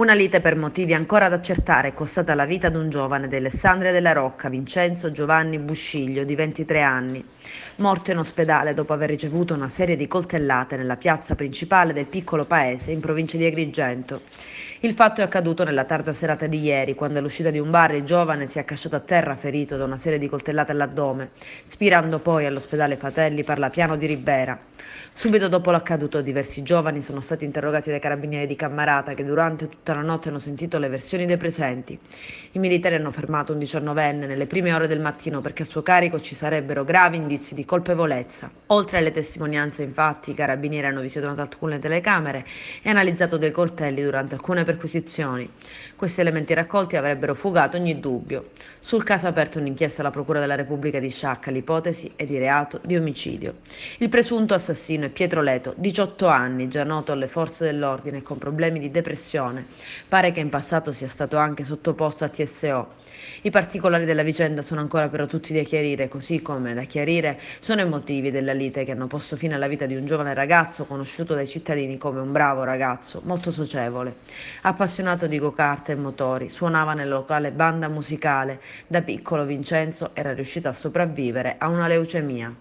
Una lite per motivi ancora da accertare è costata la vita ad un giovane di Alessandria della Rocca, Vincenzo Giovanni Busciglio, di 23 anni, morto in ospedale dopo aver ricevuto una serie di coltellate nella piazza principale del piccolo paese in provincia di Agrigento. Il fatto è accaduto nella tarda serata di ieri, quando all'uscita di un bar il giovane si è accasciato a terra ferito da una serie di coltellate all'addome, spirando poi all'ospedale Fratelli per Piano di Ribera. Subito dopo l'accaduto diversi giovani sono stati interrogati dai carabinieri di Cammarata che durante tutta la notte hanno sentito le versioni dei presenti. I militari hanno fermato un diciannovenne nelle prime ore del mattino perché a suo carico ci sarebbero gravi indizi di colpevolezza. Oltre alle testimonianze infatti i carabinieri hanno visionato alcune telecamere e analizzato dei coltelli durante alcune persone perquisizioni. Questi elementi raccolti avrebbero fugato ogni dubbio. Sul caso ha aperto un'inchiesta alla Procura della Repubblica di Sciacca, l'ipotesi è di reato di omicidio. Il presunto assassino è Pietro Leto, 18 anni, già noto alle forze dell'ordine e con problemi di depressione. Pare che in passato sia stato anche sottoposto a TSO. I particolari della vicenda sono ancora però tutti da chiarire, così come da chiarire sono i motivi della lite che hanno posto fine alla vita di un giovane ragazzo conosciuto dai cittadini come un bravo ragazzo, molto socievole. Appassionato di go-kart e motori, suonava nella locale banda musicale. Da piccolo Vincenzo era riuscito a sopravvivere a una leucemia.